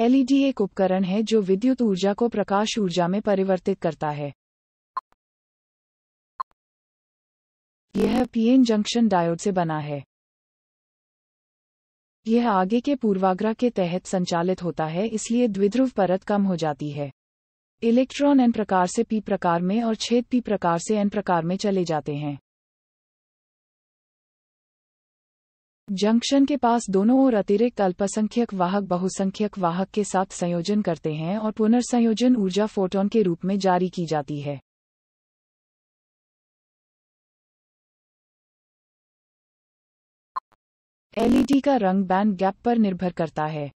LED e एक उपकरण है जो विद्युत ऊर्जा को प्रकाश ऊर्जा में परिवर्तित करता है यह पीएन जंक्शन डायोड से बना है यह आगे के पूर्वाग्रह के तहत संचालित होता है इसलिए द्विध्रुव परत कम हो जाती है इलेक्ट्रॉन एन प्रकार से पी प्रकार में और छेद पी प्रकार से एन प्रकार में चले जाते हैं जंक्शन के पास दोनों ओर अतिरिक्त अल्पसंख्यक वाहक बहुसंख्यक वाहक के साथ संयोजन करते हैं और पुनर्संयोजन ऊर्जा फोटोन के रूप में जारी की जाती है एलईडी का रंग बैंड गैप पर निर्भर करता है